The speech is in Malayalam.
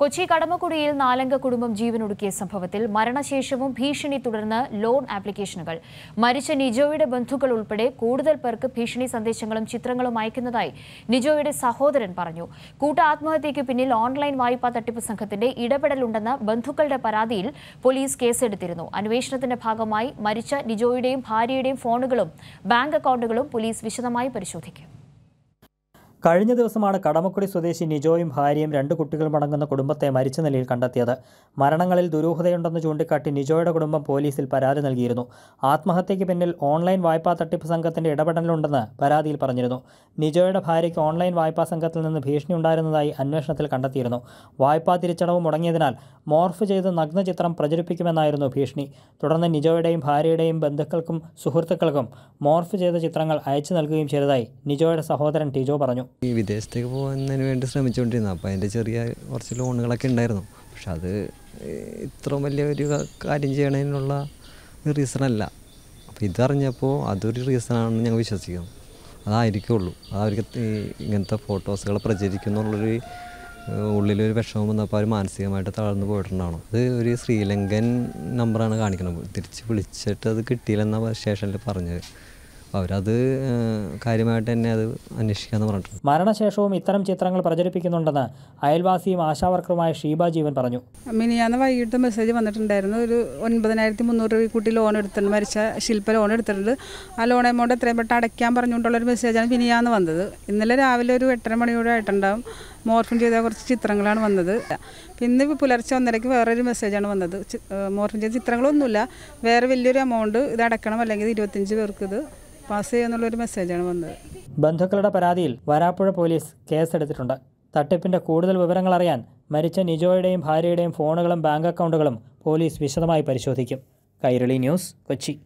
കൊച്ചി കടമക്കുടിയിൽ നാലംഗ കുടുംബം ജീവനൊടുക്കിയ സംഭവത്തിൽ മരണശേഷവും ഭീഷണി തുടർന്ന് ലോൺ ആപ്ലിക്കേഷനുകൾ മരിച്ച നിജോയുടെ ബന്ധുക്കൾ ഉൾപ്പെടെ കൂടുതൽ പേർക്ക് ഭീഷണി സന്ദേശങ്ങളും ചിത്രങ്ങളും അയക്കുന്നതായി നിജോയുടെ സഹോദരൻ പറഞ്ഞു കൂട്ട ആത്മഹത്യയ്ക്ക് പിന്നിൽ ഓൺലൈൻ വായ്പാ തട്ടിപ്പ് സംഘത്തിന്റെ ഇടപെടലുണ്ടെന്ന ബന്ധുക്കളുടെ പരാതിയിൽ പോലീസ് കേസെടുത്തിരുന്നു അന്വേഷണത്തിന്റെ ഭാഗമായി മരിച്ച നിജോയുടെയും ഭാര്യയുടെയും ഫോണുകളും ബാങ്ക് അക്കൗണ്ടുകളും പോലീസ് വിശദമായി പരിശോധിക്കും കഴിഞ്ഞ ദിവസമാണ് കടമക്കുടി സ്വദേശി നിജോയും ഭാര്യയും രണ്ട് കുട്ടികളും അടങ്ങുന്ന കുടുംബത്തെ മരിച്ച നിലയിൽ കണ്ടെത്തിയത് മരണങ്ങളിൽ ദുരൂഹതയുണ്ടെന്ന് ചൂണ്ടിക്കാട്ടി നിജോയുടെ കുടുംബം പോലീസിൽ പരാതി നൽകിയിരുന്നു ആത്മഹത്യയ്ക്ക് പിന്നിൽ ഓൺലൈൻ വായ്പാ തട്ടിപ്പ് സംഘത്തിൻ്റെ ഇടപെടലുണ്ടെന്ന് പരാതിയിൽ പറഞ്ഞിരുന്നു നിജോയുടെ ഭാര്യയ്ക്ക് ഓൺലൈൻ വായ്പാ സംഘത്തിൽ നിന്ന് ഭീഷണി ഉണ്ടായിരുന്നതായി അന്വേഷണത്തിൽ കണ്ടെത്തിയിരുന്നു വായ്പാ തിരിച്ചടവ് മുടങ്ങിയതിനാൽ മോർഫ് ചെയ്ത് നഗ്ന ചിത്രം പ്രചരിപ്പിക്കുമെന്നായിരുന്നു ഭീഷണി തുടർന്ന് നിജോയുടെയും ഭാര്യയുടെയും ബന്ധുക്കൾക്കും സുഹൃത്തുക്കൾക്കും മോർഫ് ചെയ്ത ചിത്രങ്ങൾ അയച്ചു നൽകുകയും ചെയ്തതായി നിജോയുടെ സഹോദരൻ ടിജോ പറഞ്ഞു ഈ വിദേശത്തേക്ക് പോകുന്നതിന് വേണ്ടി ശ്രമിച്ചുകൊണ്ടിരുന്നു അപ്പോൾ അതിൻ്റെ ചെറിയ കുറച്ച് ലോണുകളൊക്കെ ഉണ്ടായിരുന്നു പക്ഷെ അത് ഇത്രയും വലിയ ഒരു കാര്യം ചെയ്യണതിനുള്ള റീസൺ അല്ല അപ്പോൾ ഇതറിഞ്ഞപ്പോൾ അതൊരു റീസണാണെന്ന് ഞങ്ങൾ വിശ്വസിക്കുന്നു അതായിരിക്കുള്ളൂ അതവർക്ക് ഇങ്ങനത്തെ ഫോട്ടോസുകൾ പ്രചരിക്കുന്നുള്ളൊരു ഉള്ളിലൊരു വിഷമം വന്നപ്പോൾ അവർ മാനസികമായിട്ട് തളർന്നു പോയിട്ടുണ്ടാവണം അത് ഒരു ശ്രീലങ്കൻ നമ്പറാണ് കാണിക്കുന്നത് തിരിച്ച് വിളിച്ചിട്ട് അത് കിട്ടിയില്ലെന്ന സ്റ്റേഷനിൽ പറഞ്ഞത് അവരത് കാര്യമായിട്ട് തന്നെ അത് അന്വേഷിക്കാന്ന് പറഞ്ഞിട്ടുണ്ട് മരണശേഷവും ഇത്തരം ചിത്രങ്ങൾ പ്രചരിപ്പിക്കുന്നുണ്ടെന്ന് അയൽവാസിയും ആശാവർക്കറുമായ ഷീബ ജീവൻ പറഞ്ഞു മിനിയാന്ന് വൈകിട്ട് മെസ്സേജ് വന്നിട്ടുണ്ടായിരുന്നു ഒരു ഒൻപതിനായിരത്തി മുന്നൂറ് രൂപ കൂട്ടി ലോൺ എടുത്തിട്ടുണ്ട് മരിച്ച ശില്പ ലോൺ എടുത്തിട്ടുണ്ട് ആ ലോൺ എമൗണ്ട് എത്രയും പെട്ടെന്ന് അടയ്ക്കാൻ പറഞ്ഞുകൊണ്ടുള്ളൊരു ഒരു മെസ്സേജാണ് മിനിയാന്ന് വന്നത് ഇന്നലെ രാവിലെ ഒരു എട്ടര മണിയോടെ ആയിട്ടുണ്ടാവും മോർഫിൻ ചെയ്ത കുറച്ച് ചിത്രങ്ങളാണ് വന്നത് പിന്നെ പുലർച്ചെ ഒന്നരയ്ക്ക് വേറൊരു മെസ്സേജാണ് വന്നത് മോർഫിൻ ചെയ്ത ചിത്രങ്ങളൊന്നുമില്ല വേറെ വലിയൊരു എമൗണ്ട് ഇത് അടക്കണം അല്ലെങ്കിൽ ഇരുപത്തഞ്ച് പേർക്ക് ഇത് പാസ് ചെയ്യാന്നുള്ളൊരു മെസ്സേജാണ് വന്നത് ബന്ധുക്കളുടെ പരാതിയിൽ വരാപ്പുഴ പോലീസ് കേസെടുത്തിട്ടുണ്ട് തട്ടിപ്പിന്റെ കൂടുതൽ വിവരങ്ങൾ അറിയാൻ മരിച്ച നിജോയുടെയും ഭാര്യയുടെയും ഫോണുകളും ബാങ്ക് അക്കൗണ്ടുകളും പോലീസ് വിശദമായി പരിശോധിക്കും കൈരളി ന്യൂസ് കൊച്ചി